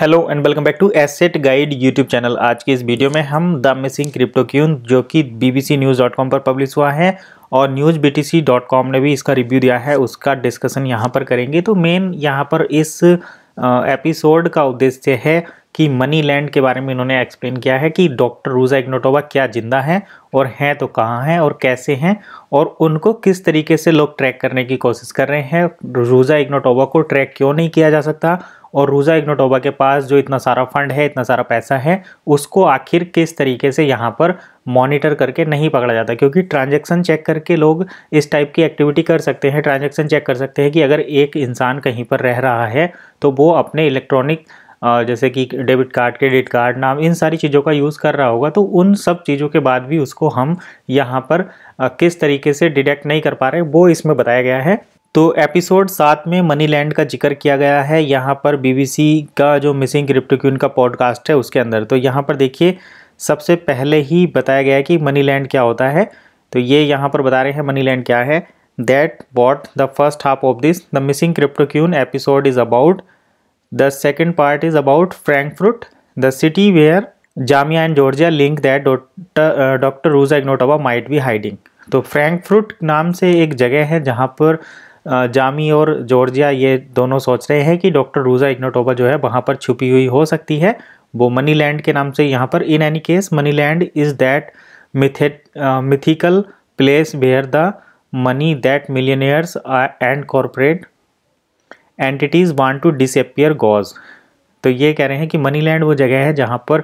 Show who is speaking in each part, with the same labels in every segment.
Speaker 1: Hello and welcome back to asset guide YouTube channel आज के इस वीडियो में हम द मिसिंग क्रिप्टो क्यून जो कि बीबीसी न्यूज़ डॉट कॉम पर पब्लिश हुआ है और news B T C dot com ने भी इसका रिव्यू दिया है उसका डिस्कशन यहाँ पर करेंगे तो मेन यहाँ पर इस एपिसोड का उद्देश्य है कि मनी लैंड के बारे में इन्होंने एक्सप्लेन किया है कि डॉक्टर रूजा इग्नोटोवा क्या जिंदा हैं और हैं तो कहाँ हैं और कैसे हैं और उनको किस तरीके से लोग ट्रैक करने की कोशिश कर रहे हैं रूजा इग्नोटोवा को ट्रैक क्यों नहीं किया जा सकता और रूज़ा इग्नोटोबा के पास जो इतना सारा फंड है इतना सारा पैसा है उसको आखिर किस तरीके से यहाँ पर मॉनिटर करके नहीं पकड़ा जाता क्योंकि ट्रांजैक्शन चेक करके लोग इस टाइप की एक्टिविटी कर सकते हैं ट्रांजैक्शन चेक कर सकते हैं कि अगर एक इंसान कहीं पर रह रहा है तो वो अपने इलेक्ट्रॉनिक जैसे कि डेबिट कार्ड क्रेडिट कार्ड नाम इन सारी चीज़ों का यूज़ कर रहा होगा तो उन सब चीज़ों के बाद भी उसको हम यहाँ पर किस तरीके से डिटेक्ट नहीं कर पा रहे वो इसमें बताया गया है तो एपिसोड सात में मनी लैंड का जिक्र किया गया है यहाँ पर बीबीसी का जो मिसिंग क्रिप्टोक्यून का पॉडकास्ट है उसके अंदर तो यहाँ पर देखिए सबसे पहले ही बताया गया है कि मनी लैंड क्या होता है तो ये यहाँ पर बता रहे हैं मनी लैंड क्या है that what the first half of this the missing crypto queen episode is about the second part is about Frankfurt the city where Jamia and Georgia link that doctor Ruja Ignatova might be hiding तो Frankfurt नाम से एक जगह है जहाँ पर जामी और Georgia ये दोनों सोच रहे हैं कि डॉक्टर रूज़ा इग्नोटोबा जो है वहाँ पर छुपी हुई हो सकती है वो मनी लैंड के नाम से यहाँ पर in any case money land is that myth mythical place where the money that millionaires and corporate entities want to disappear goes तो ये कह रहे हैं कि मनी लैंड वो जगह है जहाँ पर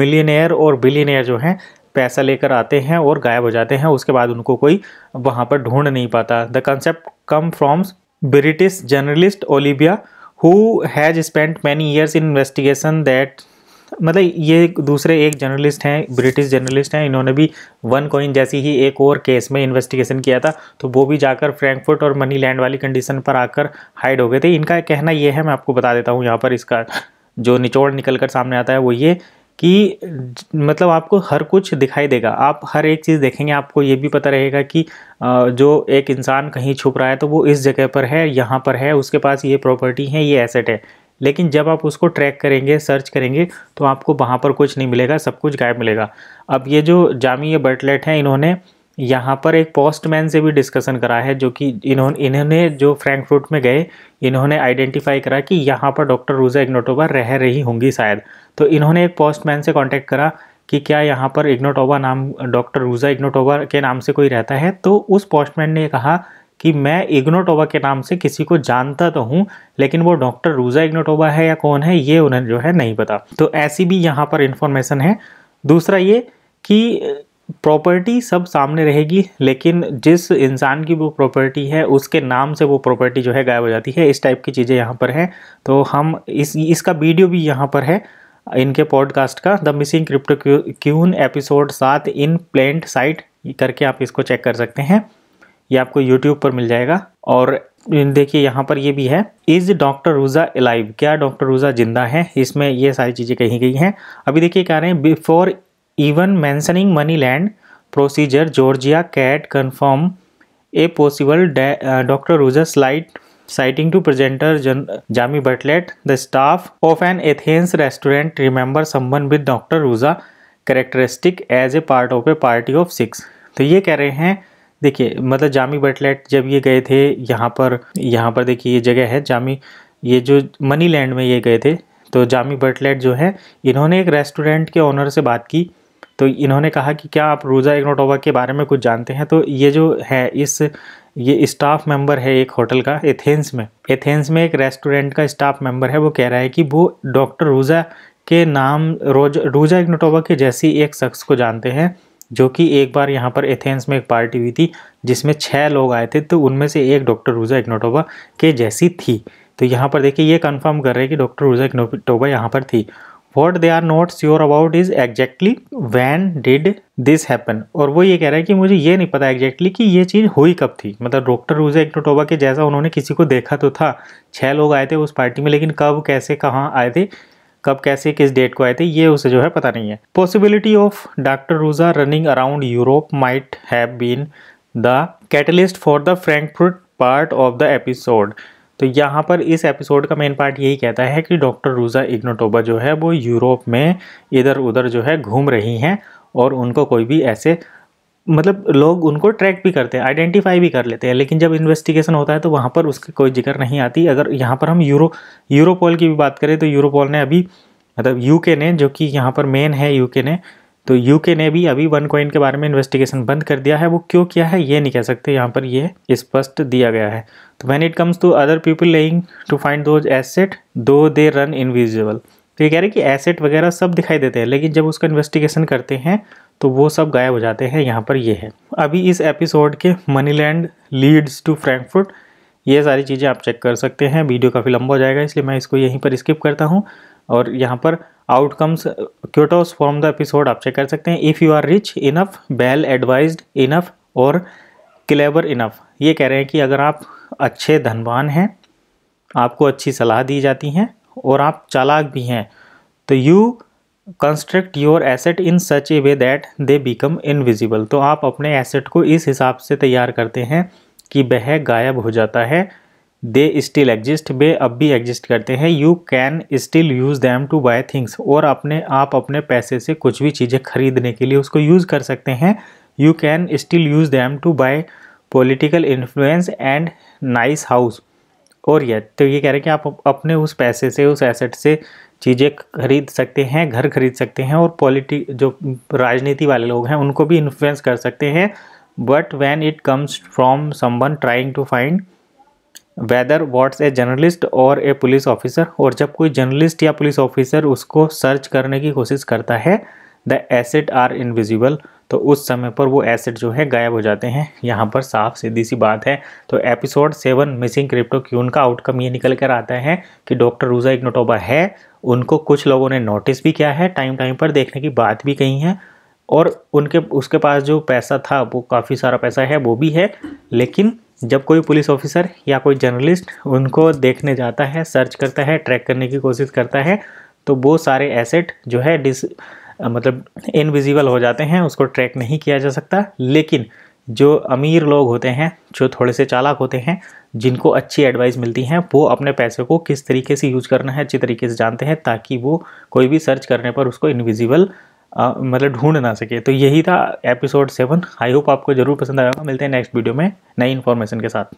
Speaker 1: मिलियनियर और बिलियनियर जो हैं पैसा लेकर आते हैं और गायब हो जाते हैं उसके बाद उनको कोई वहाँ पर ढूंढ नहीं पाता the concept come from British journalist Olivia who has spent many years in investigation that मतलब ये दूसरे एक जर्नलिस्ट हैं ब्रिटिश जर्नलिस्ट हैं इन्होंने भी वन कोइन जैसी ही एक और केस में इन्वेस्टिगेशन किया था तो वो भी जाकर फ्रैंकफर्ट और मनी लैंड वाली कंडीशन पर आकर हाइड हो गए थे इनका कहना ये है मैं आपको बता देता हूँ यहाँ पर इसका जो निचोड़ निकल कर सामने आता है वो ये कि मतलब आपको हर कुछ दिखाई देगा आप हर एक चीज़ देखेंगे आपको ये भी पता रहेगा कि जो एक इंसान कहीं छुप रहा है तो वो इस जगह पर है यहाँ पर है उसके पास ये प्रॉपर्टी है ये एसेट है लेकिन जब आप उसको ट्रैक करेंगे सर्च करेंगे तो आपको वहाँ पर कुछ नहीं मिलेगा सब कुछ गायब मिलेगा अब ये जो जामिया बर्टलेट हैं इन्होंने यहाँ पर एक पोस्टमैन से भी डिस्कशन करा है जो कि इन्होंने इन्होंने जो फ्रूट में गए इन्होंने आइडेंटिफाई करा कि यहाँ पर डॉक्टर रूजा इग्नोटोबा रह रही होंगी शायद तो इन्होंने एक पोस्टमैन से कांटेक्ट करा कि क्या यहाँ पर इग्नोटोबा नाम डॉक्टर रूजा इग्नोटोबा के नाम से कोई रहता है तो उस पोस्टमैन ने कहा कि मैं इग्नोटोबा के नाम से किसी को जानता तो हूँ लेकिन वो डॉक्टर रूजा इग्नोटोबा है या कौन है ये उन्हें जो है नहीं पता तो ऐसी भी यहाँ पर इंफॉर्मेशन है दूसरा ये कि प्रॉपर्टी सब सामने रहेगी लेकिन जिस इंसान की वो प्रॉपर्टी है उसके नाम से वो प्रॉपर्टी जो है गायब हो जाती है इस टाइप की चीज़ें यहाँ पर हैं तो हम इस इसका वीडियो भी यहाँ पर है इनके पॉडकास्ट का the missing crypto queen episode सात इन प्लेंट साइट करके आप इसको चेक कर सकते हैं ये आपको यूट्यूब पर मिल जाएगा और देखिए यहाँ पर ये भी है इज डॉक्टर रूज़ा अलाइव क्या डॉक्टर रूज़ा जिंदा है इसमें ये सारी चीज़ें कही गई हैं अभी देखिए कह रहे हैं before Even mentioning Moneyland procedure, Georgia Cat confirmed a possible uh, Dr. Rose's slight citing to presenter Jan Jami Bartlett, the staff of an Athens restaurant remember someone with Dr. Ruza characteristic as a part of a party of six. तो ये कह रहे हैं देखिए मतलब जामी बटलेट जब ये गए थे यहाँ पर यहाँ पर देखिए ये जगह है जामी ये जो मनी लैंड में ये गए थे तो जामी बटलेट जो है इन्होंने एक रेस्टोरेंट के ओनर से बात की तो इन्होंने कहा कि क्या आप रोज़ा इग्नोटोवा के बारे में कुछ जानते हैं तो ये जो है इस ये स्टाफ मेंबर है एक होटल का एथेंस में एथेंस में एक रेस्टोरेंट का स्टाफ मेंबर है वो कह रहा है कि वो डॉक्टर रोज़ा के नाम रोज रोज़ा इग्नोटोवा के जैसी एक शख्स को जानते हैं जो कि एक बार यहाँ पर एथेंस में एक पार्टी हुई थी जिसमें छः लोग आए थे तो उनमें से एक डॉक्टर रोज़ा इग्नोटोवा के जैसी थी तो यहाँ पर देखिए ये कंफर्म कर रहे हैं कि डॉक्टर रोजा इग्नोटोवा यहाँ पर थी what they are not sure about is exactly when did this happen और वो ये कह रहा है कि मुझे ये नहीं पता एग्जैक्टली कि ये चीज़ हुई कब थी मतलब डॉक्टर एक टोटोबा के जैसा उन्होंने किसी को देखा तो था छः लोग आए थे उस पार्टी में लेकिन कब कैसे कहाँ आए थे कब कैसे किस डेट को आए थे ये उसे जो है पता नहीं है possibility of doctor Ruja running around Europe might have been the catalyst for the Frankfurt part of the episode तो यहाँ पर इस एपिसोड का मेन पार्ट यही कहता है कि डॉक्टर रूज़ा इग्नोटोबा जो है वो यूरोप में इधर उधर जो है घूम रही हैं और उनको कोई भी ऐसे मतलब लोग उनको ट्रैक भी करते हैं आइडेंटिफाई भी कर लेते हैं लेकिन जब इन्वेस्टिगेशन होता है तो वहाँ पर उसकी कोई जिक्र नहीं आती अगर यहाँ पर हम यूरो यूरोपोल की भी बात करें तो यूरोपोल ने अभी मतलब यूके ने जो कि यहाँ पर मेन है यूके ने तो यूके ने भी अभी वन कॉइन के बारे में इन्वेस्टिगेशन बंद कर दिया है वो क्यों किया है ये नहीं कह सकते यहाँ पर ये स्पष्ट दिया गया है तो when it comes to other people lying to find those asset though they run invisible तो ये कह रहे हैं कि एसेट वगैरह सब दिखाई देते हैं लेकिन जब उसका इन्वेस्टिगेशन करते हैं तो वो सब गायब हो जाते हैं यहाँ पर ये है अभी इस एपिसोड के money land leads to Frankfurt ये सारी चीज़ें आप चेक कर सकते हैं वीडियो काफ़ी लंबा हो जाएगा इसलिए मैं इसको यहीं पर स्किप करता हूँ और यहाँ पर outcomes quotes from the episode आप चेक कर सकते हैं if you are rich enough well advised enough और क्लेवर इनफ ये कह रहे हैं कि अगर आप अच्छे धनवान हैं आपको अच्छी सलाह दी जाती हैं और आप चालाक भी हैं तो you construct your asset in such a way that they become invisible तो आप अपने एसेट को इस हिसाब से तैयार करते हैं कि वह गायब हो जाता है दे स्टिल एग्जिस्ट वे अब भी एग्जिस्ट करते हैं you can still use them to buy things और अपने आप अपने पैसे से कुछ भी चीज़ें खरीदने के लिए उसको यूज़ कर सकते हैं you can still use them to buy political influence and nice house और ये तो ये कह रहे हैं कि आप अपने उस पैसे से उस एसेट से चीज़ें खरीद सकते हैं घर खरीद सकते हैं और पॉलिटिक जो राजनीति वाले लोग हैं उनको भी इन्फ्लुएंस कर सकते हैं but when it comes from someone trying to find whether what's a journalist और ए पुलिस ऑफिसर और जब कोई जर्नलिस्ट या पुलिस ऑफिसर उसको सर्च करने की कोशिश करता है द एसिड आर इनविजिबल तो उस समय पर वो एसिड जो है गायब हो जाते हैं यहाँ पर साफ सीधी सी बात है तो episode seven missing crypto queen का आउटकम ये निकल कर आता है कि डॉक्टर रूजा इग्नोटोबा है उनको कुछ लोगों ने नोटिस भी किया है टाइम टाइम पर देखने की बात भी कही है और उनके उसके पास जो पैसा था वो काफ़ी सारा पैसा है वो भी है लेकिन जब कोई पुलिस ऑफिसर या कोई जर्नलिस्ट उनको देखने जाता है सर्च करता है ट्रैक करने की कोशिश करता है तो वो सारे एसेट जो है डिस मतलब इनविजिबल हो जाते हैं उसको ट्रैक नहीं किया जा सकता लेकिन जो अमीर लोग होते हैं जो थोड़े से चालाक होते हैं जिनको अच्छी एडवाइस मिलती हैं वो अपने पैसे को किस तरीके से यूज करना है अच्छी तरीके से जानते हैं ताकि वो कोई भी सर्च करने पर उसको इनविजिबल मतलब ढूंढ ना सके तो यही था एपिसोड सेवन आई होप आपको ज़रूर पसंद आएगा मिलते हैं नेक्स्ट वीडियो में नई इन्फॉर्मेशन के साथ